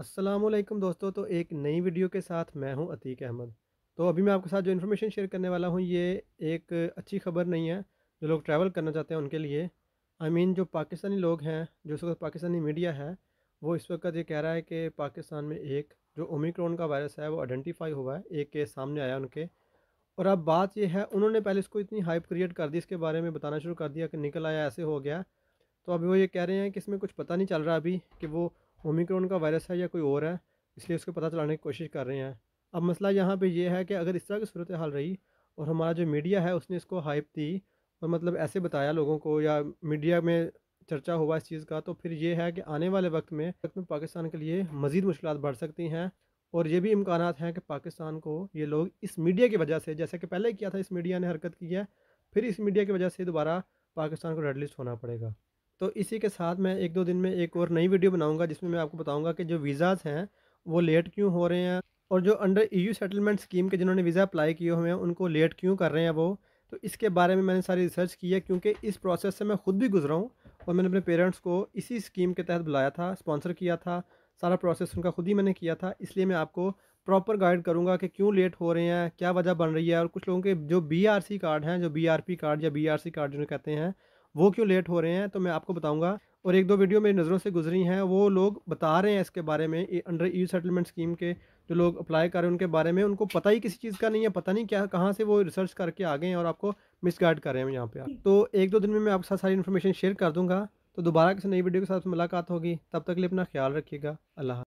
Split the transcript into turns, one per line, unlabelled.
असलम दोस्तों तो एक नई वीडियो के साथ मैं हूं अतीक अहमद तो अभी मैं आपके साथ जो इन्फॉर्मेशन शेयर करने वाला हूं ये एक अच्छी खबर नहीं है जो लोग ट्रैवल करना चाहते हैं उनके लिए आई I मीन mean, जो पाकिस्तानी लोग हैं जो इस वक्त पाकिस्तानी मीडिया है वो इस वक्त ये कह रहा है कि पाकिस्तान में एक जो ओमिक्रोन का वायरस है वो आइडेंटिफाई हुआ है एक केस सामने आया उनके और अब बात यह है उन्होंने पहले इसको इतनी हाइप क्रिएट कर दी इसके बारे में बताना शुरू कर दिया कि निकल आया ऐसे हो गया तो अभी वो ये कह रहे हैं कि इसमें कुछ पता नहीं चल रहा अभी कि वो ओमिक्रोन का वायरस है या कोई और है इसलिए उसको पता चलाने की कोशिश कर रहे हैं अब मसला यहाँ पे ये है कि अगर इस तरह की सूरत हाल रही और हमारा जो मीडिया है उसने इसको हाइप दी और मतलब ऐसे बताया लोगों को या मीडिया में चर्चा हुआ इस चीज़ का तो फिर ये है कि आने वाले वक्त में वक्त में पाकिस्तान के लिए मज़ीद मुश्किल बढ़ सकती हैं और ये भी इम्कान हैं कि पाकिस्तान को ये लोग इस मीडिया की वजह से जैसे कि पहले किया था इस मीडिया ने हरकत की है फिर इस मीडिया की वजह से दोबारा पाकिस्तान को रेड लिस्ट होना पड़ेगा तो इसी के साथ मैं एक दो दिन में एक और नई वीडियो बनाऊंगा जिसमें मैं आपको बताऊंगा कि जो वीज़ाज़ हैं वो लेट क्यों हो रहे हैं और जो अंडर ईयू सेटलमेंट स्कीम के जिन्होंने वीज़ा अप्लाई किए हुए हैं उनको लेट क्यों कर रहे हैं वो तो इसके बारे में मैंने सारी रिसर्च की है क्योंकि इस प्रोसेस से मैं ख़ुद भी गुजरा हूँ और मैंने अपने पेरेंट्स को इसी स्कीम के तहत बुलाया था स्पॉन्सर किया था सारा प्रोसेस उनका खुद ही मैंने किया था इसलिए मैं आपको प्रॉपर गाइड करूंगा कि क्यों लेट हो रहे हैं क्या वजह बन रही है और कुछ लोगों के जो बीआरसी कार्ड हैं जो बीआरपी कार्ड या बीआरसी कार्ड जिन्हें कहते हैं वो क्यों लेट हो रहे हैं तो मैं आपको बताऊंगा और एक दो वीडियो मेरी नज़रों से गुजरी हैं वो लोग बता रहे हैं इसके बारे में अंडर ई सेटलमेंट स्कीम के जो लोग अप्लाई कर रहे हैं उनके बारे में उनको पता ही किसी चीज़ का नहीं है पता नहीं क्या कहाँ से वो रिसर्च करके आ गए हैं और आपको गाइड कर रहे हैं यहाँ पे तो एक दो दिन में मैं आपके साथ सारी इन्फॉर्मेशन शेयर कर दूँगा तो दोबारा किसी नई वीडियो के साथ मुलाकात होगी तब तक के लिए अपना ख्याल रखिएगा अल्लाह